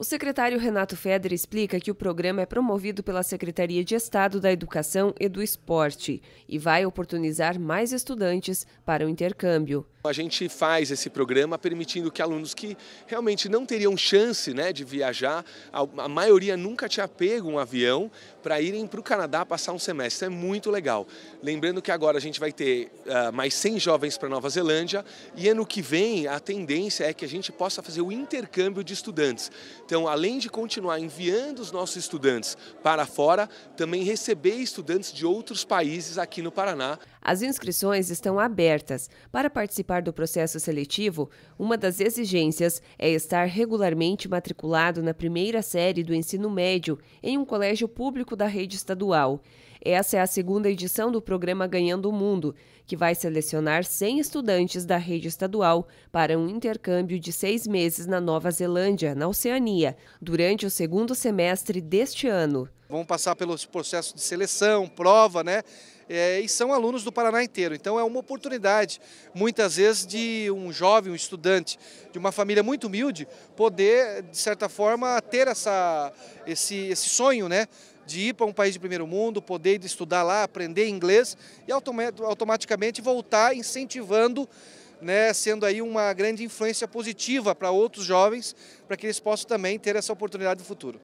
O secretário Renato Feder explica que o programa é promovido pela Secretaria de Estado da Educação e do Esporte e vai oportunizar mais estudantes para o intercâmbio. A gente faz esse programa permitindo que alunos que realmente não teriam chance né, de viajar, a, maioria nunca tinha pego um avião, para irem para o Canadá passar um semestre. É muito legal. Lembrando que agora a gente vai ter uh, mais 100 jovens para Nova Zelândia e ano que vem a tendência é que a gente possa fazer o intercâmbio de estudantes. Então, além de continuar enviando os nossos estudantes para fora, também receber estudantes de outros países aqui no Paraná. As inscrições estão abertas. Para participar participar do processo seletivo, uma das exigências é estar regularmente matriculado na primeira série do ensino médio em um colégio público da rede estadual. Essa é a segunda edição do programa Ganhando o Mundo, que vai selecionar 100 estudantes da rede estadual para um intercâmbio de seis meses na Nova Zelândia, na Oceania, durante o segundo semestre deste ano vão passar pelos processos de seleção, prova, né? É, e são alunos do Paraná inteiro. Então é uma oportunidade, muitas vezes, de um jovem, um estudante de uma família muito humilde, poder, de certa forma, ter essa, esse, esse sonho, né? de ir para um país de primeiro mundo, poder estudar lá, aprender inglês e automaticamente voltar incentivando, né, sendo aí uma grande influência positiva para outros jovens, para que eles possam também ter essa oportunidade no futuro.